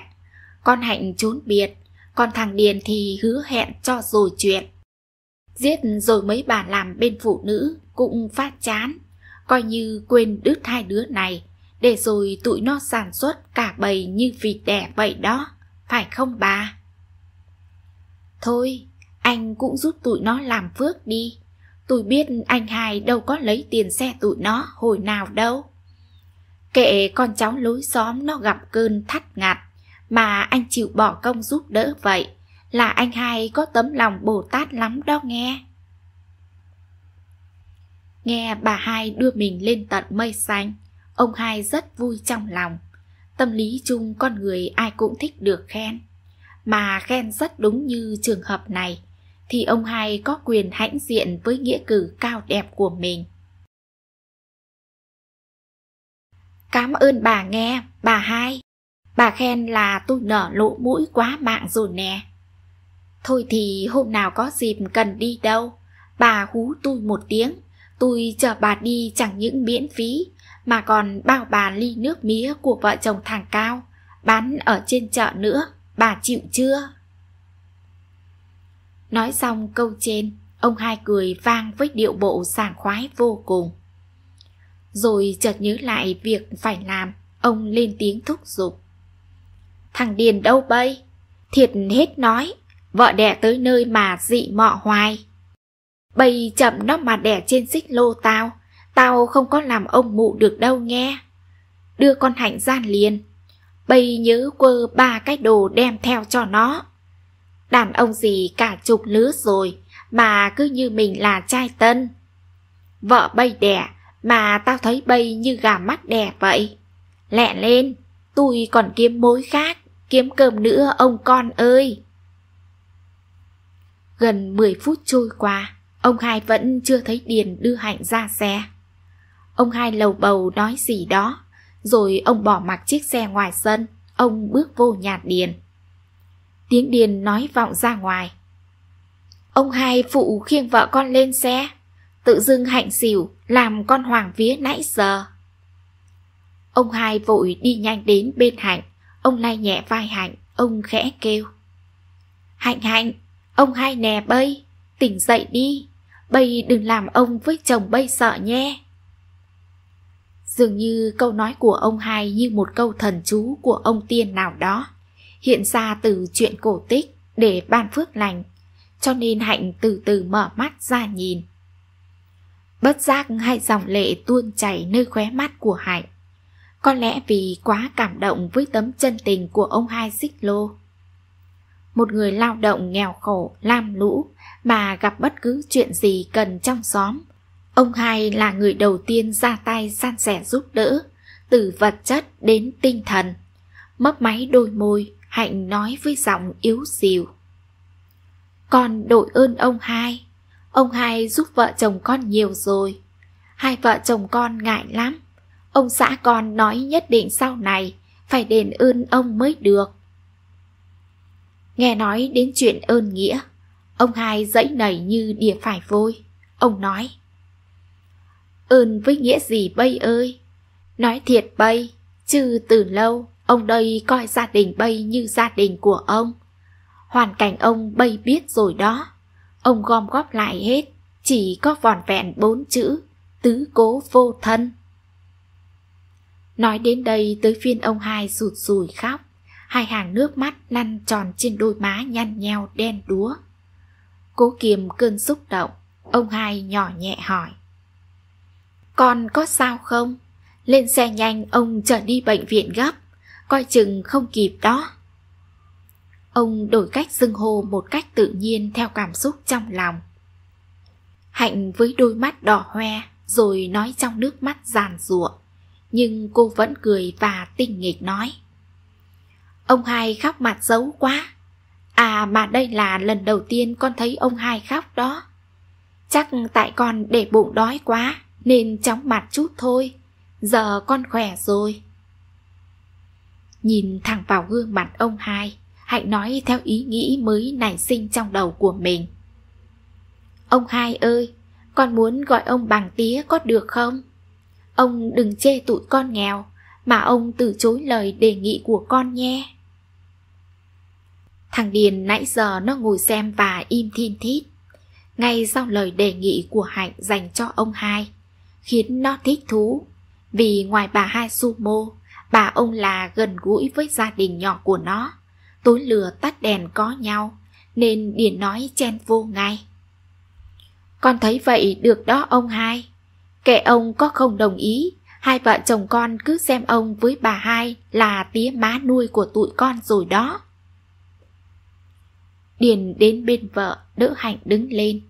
Con Hạnh trốn biệt, còn thằng Điền thì hứa hẹn cho rồi chuyện. Giết rồi mấy bà làm bên phụ nữ cũng phát chán coi như quên đứt hai đứa này, để rồi tụi nó sản xuất cả bầy như vịt đẻ vậy đó, phải không bà? Thôi, anh cũng giúp tụi nó làm phước đi. Tôi biết anh hai đâu có lấy tiền xe tụi nó hồi nào đâu. Kệ con cháu lối xóm nó gặp cơn thắt ngặt mà anh chịu bỏ công giúp đỡ vậy là anh hai có tấm lòng Bồ Tát lắm đó nghe. Nghe bà hai đưa mình lên tận mây xanh, ông hai rất vui trong lòng. Tâm lý chung con người ai cũng thích được khen. Mà khen rất đúng như trường hợp này, thì ông hai có quyền hãnh diện với nghĩa cử cao đẹp của mình. Cảm ơn bà nghe, bà hai. Bà khen là tôi nở lỗ mũi quá mạng rồi nè. Thôi thì hôm nào có dịp cần đi đâu, bà hú tôi một tiếng Tôi chở bà đi chẳng những miễn phí mà còn bao bà ly nước mía của vợ chồng thằng Cao bán ở trên chợ nữa, bà chịu chưa? Nói xong câu trên, ông hai cười vang với điệu bộ sảng khoái vô cùng. Rồi chợt nhớ lại việc phải làm, ông lên tiếng thúc giục. Thằng Điền đâu bây? Thiệt hết nói, vợ đẻ tới nơi mà dị mọ hoài. Bây chậm nó mà đẻ trên xích lô tao Tao không có làm ông mụ được đâu nghe Đưa con Hạnh ra liền Bây nhớ quơ ba cái đồ đem theo cho nó Đàn ông gì cả chục lứa rồi Mà cứ như mình là trai tân Vợ bây đẻ Mà tao thấy bây như gà mắt đẻ vậy Lẹ lên Tôi còn kiếm mối khác Kiếm cơm nữa ông con ơi Gần 10 phút trôi qua Ông hai vẫn chưa thấy Điền đưa Hạnh ra xe. Ông hai lầu bầu nói gì đó, rồi ông bỏ mặc chiếc xe ngoài sân, ông bước vô nhà Điền. Tiếng Điền nói vọng ra ngoài. Ông hai phụ khiêng vợ con lên xe, tự dưng Hạnh xỉu làm con hoàng vía nãy giờ. Ông hai vội đi nhanh đến bên Hạnh, ông lay nhẹ vai Hạnh, ông khẽ kêu. Hạnh Hạnh, ông hai nè bây, tỉnh dậy đi. Bây đừng làm ông với chồng bây sợ nhé. Dường như câu nói của ông hai như một câu thần chú của ông tiên nào đó, hiện ra từ chuyện cổ tích để ban phước lành, cho nên Hạnh từ từ mở mắt ra nhìn. Bất giác hai dòng lệ tuôn chảy nơi khóe mắt của Hạnh. Có lẽ vì quá cảm động với tấm chân tình của ông hai xích lô. Một người lao động nghèo khổ, lam lũ, mà gặp bất cứ chuyện gì cần trong xóm. Ông hai là người đầu tiên ra tay san sẻ giúp đỡ, từ vật chất đến tinh thần. Mấp máy đôi môi, Hạnh nói với giọng yếu xìu. Con đội ơn ông hai, ông hai giúp vợ chồng con nhiều rồi. Hai vợ chồng con ngại lắm, ông xã con nói nhất định sau này phải đền ơn ông mới được. Nghe nói đến chuyện ơn nghĩa, Ông hai dãy nảy như đìa phải vôi. Ông nói. Ơn với nghĩa gì bây ơi? Nói thiệt bây, chứ từ lâu ông đây coi gia đình bây như gia đình của ông. Hoàn cảnh ông bây biết rồi đó. Ông gom góp lại hết, chỉ có vòn vẹn bốn chữ, tứ cố vô thân. Nói đến đây tới phiên ông hai sụt sùi khóc, hai hàng nước mắt lăn tròn trên đôi má nhăn nheo đen đúa. Cố kiềm cơn xúc động Ông hai nhỏ nhẹ hỏi Con có sao không? Lên xe nhanh ông trở đi bệnh viện gấp Coi chừng không kịp đó Ông đổi cách xưng hô một cách tự nhiên theo cảm xúc trong lòng Hạnh với đôi mắt đỏ hoe Rồi nói trong nước mắt giàn giụa Nhưng cô vẫn cười và tinh nghịch nói Ông hai khóc mặt xấu quá À mà đây là lần đầu tiên con thấy ông hai khóc đó Chắc tại con để bụng đói quá Nên chóng mặt chút thôi Giờ con khỏe rồi Nhìn thẳng vào gương mặt ông hai Hạnh nói theo ý nghĩ mới nảy sinh trong đầu của mình Ông hai ơi Con muốn gọi ông bằng tía có được không? Ông đừng chê tụi con nghèo Mà ông từ chối lời đề nghị của con nhé Thằng Điền nãy giờ nó ngồi xem và im thin thít. Ngay sau lời đề nghị của Hạnh dành cho ông hai, khiến nó thích thú. Vì ngoài bà hai sumo, bà ông là gần gũi với gia đình nhỏ của nó. Tối lừa tắt đèn có nhau, nên Điền nói chen vô ngay. Con thấy vậy được đó ông hai. Kệ ông có không đồng ý, hai vợ chồng con cứ xem ông với bà hai là tía má nuôi của tụi con rồi đó. Điền đến bên vợ đỡ Hạnh đứng lên.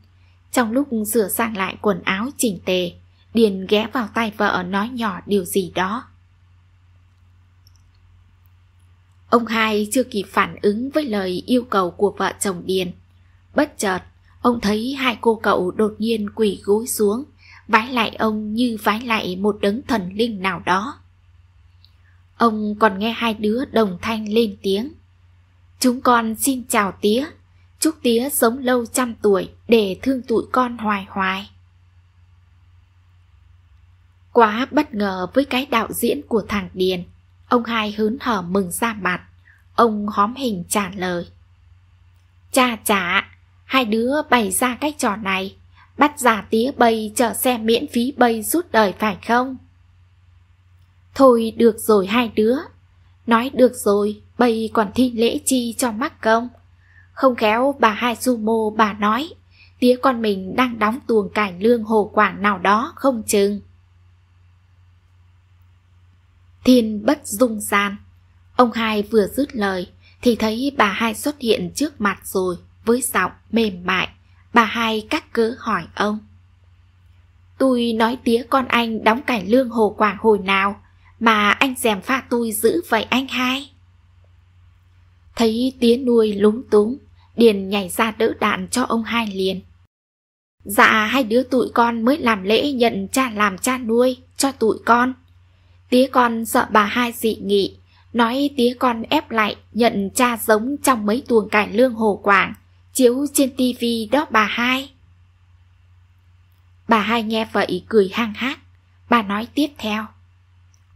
Trong lúc sửa sang lại quần áo chỉnh tề, Điền ghé vào tay vợ nói nhỏ điều gì đó. Ông hai chưa kịp phản ứng với lời yêu cầu của vợ chồng Điền. Bất chợt, ông thấy hai cô cậu đột nhiên quỳ gối xuống, vái lại ông như vái lại một đấng thần linh nào đó. Ông còn nghe hai đứa đồng thanh lên tiếng. Chúng con xin chào tía chúc tía sống lâu trăm tuổi để thương tụi con hoài hoài. Quá bất ngờ với cái đạo diễn của thằng Điền, ông hai hớn hở mừng ra mặt. Ông hóm hình trả lời. Cha chả, hai đứa bày ra cách trò này, bắt giả tía bầy chở xe miễn phí bầy suốt đời phải không? Thôi được rồi hai đứa, nói được rồi, bầy còn thi lễ chi cho mắc công. Không khéo bà Hai Sumo bà nói Tía con mình đang đóng tuồng cải lương hồ quảng nào đó không chừng Thiên bất dung gian Ông hai vừa dứt lời Thì thấy bà hai xuất hiện trước mặt rồi Với giọng mềm mại Bà hai cắt cớ hỏi ông Tôi nói tía con anh đóng cải lương hồ quảng hồi nào Mà anh dèm pha tôi giữ vậy anh hai Thấy tía nuôi lúng túng Điền nhảy ra đỡ đạn cho ông hai liền. Dạ hai đứa tụi con mới làm lễ nhận cha làm cha nuôi cho tụi con. Tía con sợ bà hai dị nghị, nói tía con ép lại nhận cha giống trong mấy tuồng cải lương Hồ Quảng, chiếu trên tivi đó bà hai. Bà hai nghe vậy cười hang hát, bà nói tiếp theo.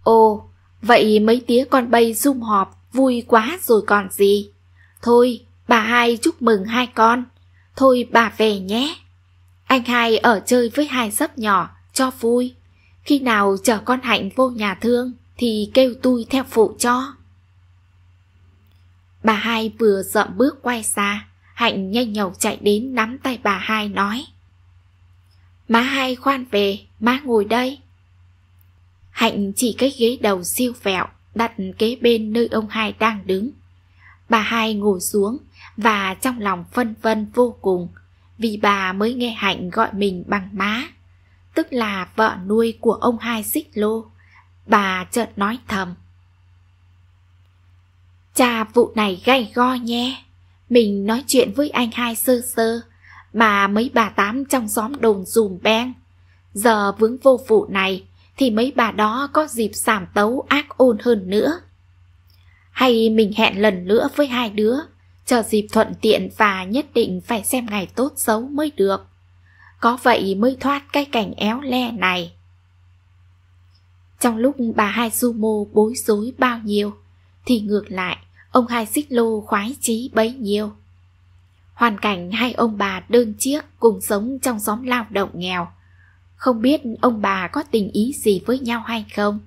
Ồ, vậy mấy tía con bay zoom họp vui quá rồi còn gì. Thôi, Bà hai chúc mừng hai con. Thôi bà về nhé. Anh hai ở chơi với hai sấp nhỏ, cho vui. Khi nào chở con Hạnh vô nhà thương thì kêu tôi theo phụ cho. Bà hai vừa dậm bước quay xa, Hạnh nhanh nhậu chạy đến nắm tay bà hai nói. Má hai khoan về, má ngồi đây. Hạnh chỉ cái ghế đầu siêu vẹo đặt kế bên nơi ông hai đang đứng. Bà hai ngồi xuống, và trong lòng phân vân vô cùng vì bà mới nghe Hạnh gọi mình bằng má, tức là vợ nuôi của ông hai xích lô. Bà chợt nói thầm. Cha vụ này gay go nhé. Mình nói chuyện với anh hai sơ sơ, mà mấy bà tám trong xóm đồn dùm beng. Giờ vướng vô vụ này thì mấy bà đó có dịp sảm tấu ác ôn hơn nữa. Hay mình hẹn lần nữa với hai đứa chờ dịp thuận tiện và nhất định phải xem ngày tốt xấu mới được. Có vậy mới thoát cái cảnh éo le này. Trong lúc bà Hai Sumo bối rối bao nhiêu, thì ngược lại, ông Hai Xích Lô khoái chí bấy nhiêu. Hoàn cảnh hai ông bà đơn chiếc cùng sống trong xóm lao động nghèo. Không biết ông bà có tình ý gì với nhau hay không.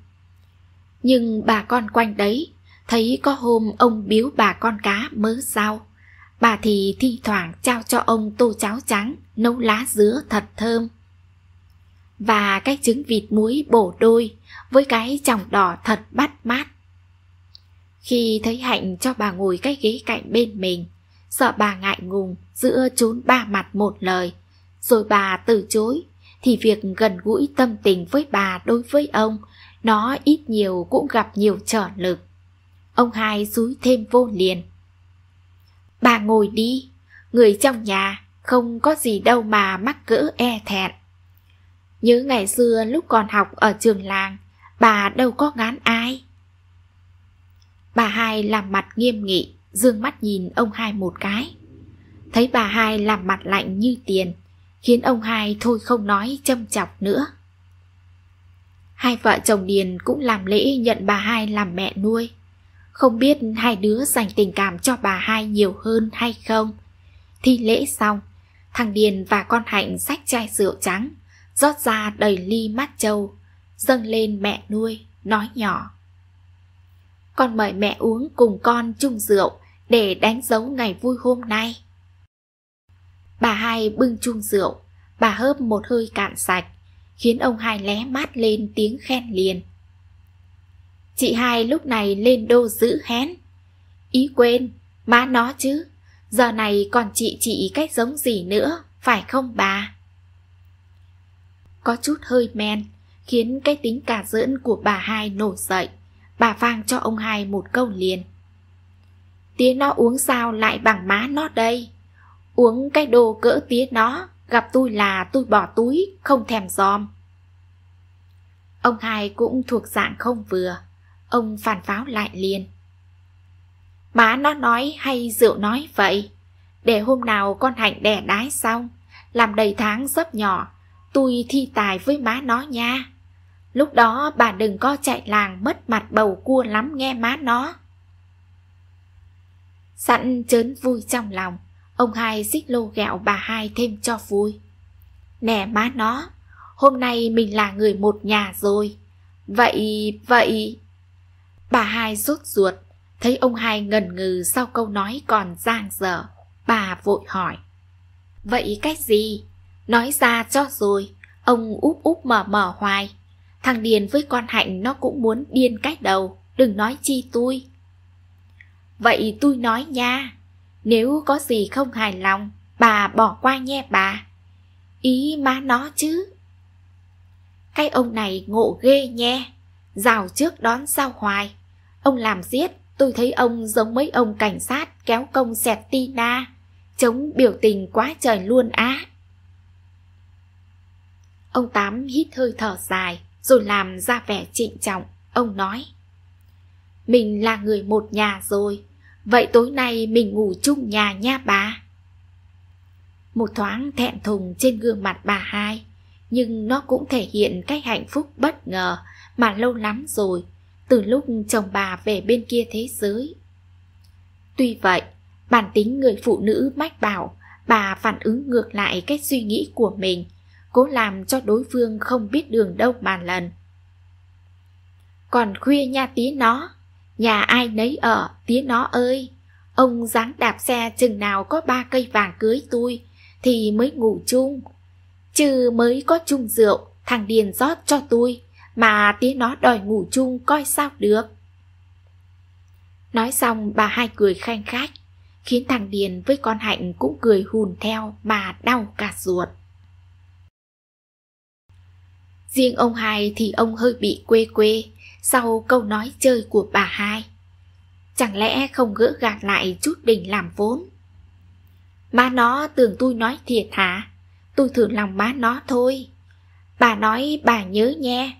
Nhưng bà con quanh đấy thấy có hôm ông biếu bà con cá mớ rau bà thì thi thoảng trao cho ông tô cháo trắng nấu lá dứa thật thơm và cái trứng vịt muối bổ đôi với cái chòng đỏ thật bắt mát khi thấy hạnh cho bà ngồi cái ghế cạnh bên mình sợ bà ngại ngùng giữa chốn ba mặt một lời rồi bà từ chối thì việc gần gũi tâm tình với bà đối với ông nó ít nhiều cũng gặp nhiều trở lực Ông hai dúi thêm vô liền. Bà ngồi đi, người trong nhà không có gì đâu mà mắc cỡ e thẹn. Nhớ ngày xưa lúc còn học ở trường làng, bà đâu có ngán ai. Bà hai làm mặt nghiêm nghị, dương mắt nhìn ông hai một cái. Thấy bà hai làm mặt lạnh như tiền, khiến ông hai thôi không nói châm chọc nữa. Hai vợ chồng Điền cũng làm lễ nhận bà hai làm mẹ nuôi không biết hai đứa dành tình cảm cho bà hai nhiều hơn hay không. Thi lễ xong, thằng Điền và con Hạnh xách chai rượu trắng, rót ra đầy ly mát trâu, dâng lên mẹ nuôi, nói nhỏ. Con mời mẹ uống cùng con chung rượu để đánh dấu ngày vui hôm nay. Bà hai bưng chung rượu, bà hớp một hơi cạn sạch, khiến ông hai lé mắt lên tiếng khen liền. Chị hai lúc này lên đô giữ hén. Ý quên, má nó chứ. Giờ này còn chị chị cách giống gì nữa, phải không bà? Có chút hơi men, khiến cái tính cả dưỡng của bà hai nổi dậy. Bà vang cho ông hai một câu liền. Tía nó uống sao lại bằng má nó đây? Uống cái đồ cỡ tía nó, gặp tôi là tôi bỏ túi, không thèm giòm. Ông hai cũng thuộc dạng không vừa. Ông phản pháo lại liền Má nó nói hay rượu nói vậy Để hôm nào con Hạnh đẻ đái xong Làm đầy tháng dấp nhỏ Tôi thi tài với má nó nha Lúc đó bà đừng có chạy làng mất mặt bầu cua lắm nghe má nó Sẵn chớn vui trong lòng Ông hai xích lô gẹo bà hai thêm cho vui Nè má nó Hôm nay mình là người một nhà rồi Vậy, vậy Bà hai rốt ruột, thấy ông hai ngần ngừ sau câu nói còn giang dở. Bà vội hỏi. Vậy cách gì? Nói ra cho rồi, ông úp úp mở mở hoài. Thằng Điền với con Hạnh nó cũng muốn điên cách đầu, đừng nói chi tôi. Vậy tôi nói nha, nếu có gì không hài lòng, bà bỏ qua nhé bà. Ý má nó chứ. Cái ông này ngộ ghê nhé, rào trước đón sau hoài. Ông làm giết, tôi thấy ông giống mấy ông cảnh sát kéo công xẹt Tina, chống biểu tình quá trời luôn á. Ông Tám hít hơi thở dài, rồi làm ra vẻ trịnh trọng, ông nói. Mình là người một nhà rồi, vậy tối nay mình ngủ chung nhà nha bà. Một thoáng thẹn thùng trên gương mặt bà hai, nhưng nó cũng thể hiện cái hạnh phúc bất ngờ mà lâu lắm rồi từ lúc chồng bà về bên kia thế giới. Tuy vậy, bản tính người phụ nữ mách bảo, bà phản ứng ngược lại cách suy nghĩ của mình, cố làm cho đối phương không biết đường đâu mà lần. Còn khuya nha tí nó, nhà ai nấy ở, tí nó ơi. Ông dáng đạp xe chừng nào có ba cây vàng cưới tôi thì mới ngủ chung. Chứ mới có chung rượu, thằng Điền rót cho tôi mà tiếng nó đòi ngủ chung coi sao được. Nói xong bà hai cười khanh khách, khiến thằng Điền với con Hạnh cũng cười hùn theo mà đau cả ruột. Riêng ông hai thì ông hơi bị quê quê sau câu nói chơi của bà hai. Chẳng lẽ không gỡ gạt lại chút đỉnh làm vốn? Má nó tưởng tôi nói thiệt hả? Tôi thử lòng má nó thôi. Bà nói bà nhớ nha,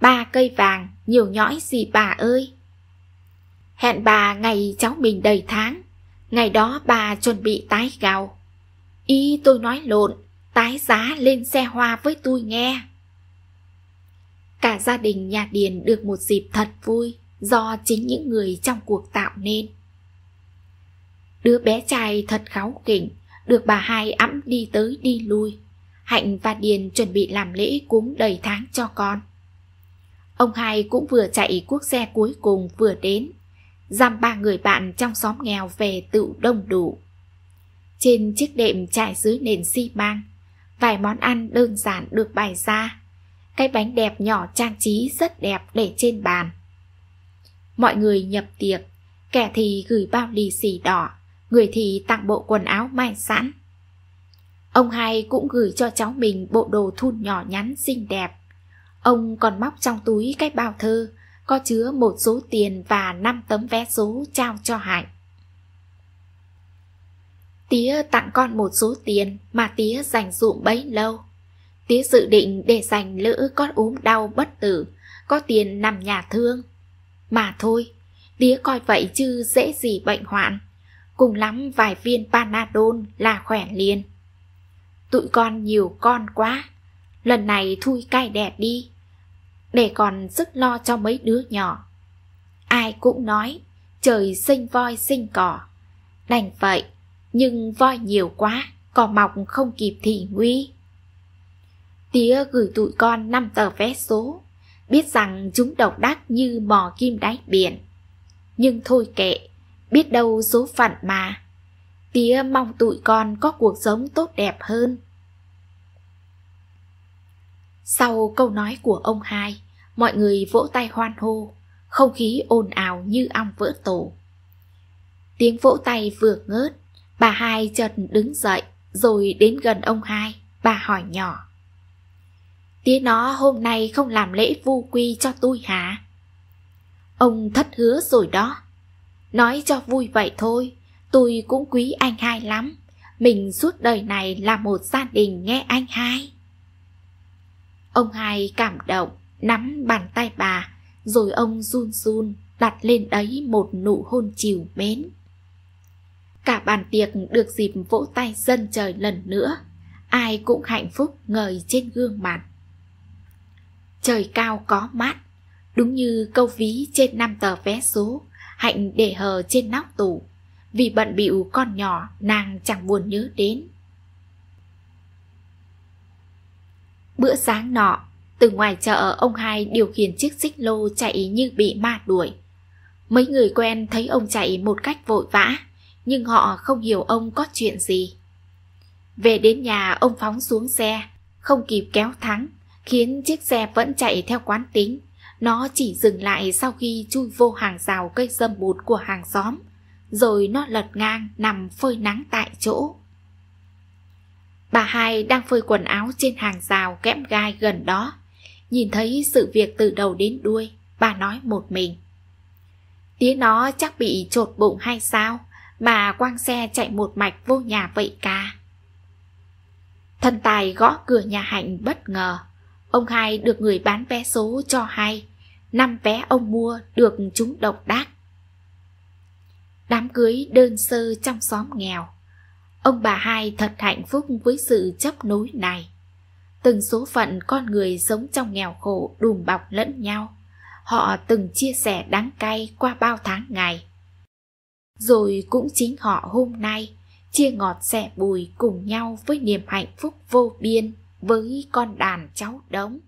ba cây vàng, nhiều nhõi gì bà ơi. Hẹn bà ngày cháu mình đầy tháng, ngày đó bà chuẩn bị tái gào. Y tôi nói lộn, tái giá lên xe hoa với tôi nghe. Cả gia đình nhà Điền được một dịp thật vui do chính những người trong cuộc tạo nên. Đứa bé trai thật kháu khỉnh, được bà hai ẵm đi tới đi lui. Hạnh và Điền chuẩn bị làm lễ cúng đầy tháng cho con. Ông hai cũng vừa chạy cuốc xe cuối cùng vừa đến, dăm ba người bạn trong xóm nghèo về tự đông đủ. Trên chiếc đệm trải dưới nền xi măng, vài món ăn đơn giản được bày ra. Cái bánh đẹp nhỏ trang trí rất đẹp để trên bàn. Mọi người nhập tiệc, kẻ thì gửi bao lì xì đỏ, người thì tặng bộ quần áo may sẵn. Ông hai cũng gửi cho cháu mình bộ đồ thun nhỏ nhắn xinh đẹp Ông còn móc trong túi cái bao thơ có chứa một số tiền và 5 tấm vé số trao cho Hải. Tía tặng con một số tiền mà tía dành dụm bấy lâu. Tía dự định để dành lỡ con ốm đau bất tử, có tiền nằm nhà thương. Mà thôi, tía coi vậy chứ dễ gì bệnh hoạn. Cùng lắm vài viên Panadol là khỏe liền. Tụi con nhiều con quá, lần này thui cay đẹp đi để còn sức lo cho mấy đứa nhỏ. Ai cũng nói trời sinh voi sinh cỏ. Đành vậy, nhưng voi nhiều quá, cỏ mọc không kịp thì nguy. Tía gửi tụi con năm tờ vé số, biết rằng chúng độc đắc như mò kim đáy biển. Nhưng thôi kệ, biết đâu số phận mà. Tía mong tụi con có cuộc sống tốt đẹp hơn. Sau câu nói của ông hai, mọi người vỗ tay hoan hô, không khí ồn ào như ong vỡ tổ. Tiếng vỗ tay vừa ngớt, bà hai chợt đứng dậy, rồi đến gần ông hai, bà hỏi nhỏ. Tía nó hôm nay không làm lễ vu quy cho tôi hả? Ông thất hứa rồi đó. Nói cho vui vậy thôi, tôi cũng quý anh hai lắm. Mình suốt đời này là một gia đình nghe anh hai. Ông hai cảm động, nắm bàn tay bà, rồi ông run run đặt lên đấy một nụ hôn chiều mến. Cả bàn tiệc được dịp vỗ tay dân trời lần nữa, ai cũng hạnh phúc ngời trên gương mặt. Trời cao có mát, đúng như câu ví trên năm tờ vé số, hạnh để hờ trên nóc tủ. Vì bận bịu con nhỏ, nàng chẳng buồn nhớ đến Bữa sáng nọ, từ ngoài chợ ông hai điều khiển chiếc xích lô chạy như bị ma đuổi. Mấy người quen thấy ông chạy một cách vội vã, nhưng họ không hiểu ông có chuyện gì. Về đến nhà ông phóng xuống xe, không kịp kéo thắng, khiến chiếc xe vẫn chạy theo quán tính. Nó chỉ dừng lại sau khi chui vô hàng rào cây dâm bụt của hàng xóm, rồi nó lật ngang nằm phơi nắng tại chỗ. Bà hai đang phơi quần áo trên hàng rào kẽm gai gần đó. Nhìn thấy sự việc từ đầu đến đuôi, bà nói một mình. Tía nó chắc bị trột bụng hay sao, mà quang xe chạy một mạch vô nhà vậy cả. Thần tài gõ cửa nhà hạnh bất ngờ. Ông hai được người bán vé số cho hay, năm vé ông mua được chúng độc đắc. Đám cưới đơn sơ trong xóm nghèo Ông bà hai thật hạnh phúc với sự chấp nối này. Từng số phận con người sống trong nghèo khổ đùm bọc lẫn nhau. Họ từng chia sẻ đắng cay qua bao tháng ngày. Rồi cũng chính họ hôm nay chia ngọt sẻ bùi cùng nhau với niềm hạnh phúc vô biên với con đàn cháu đống.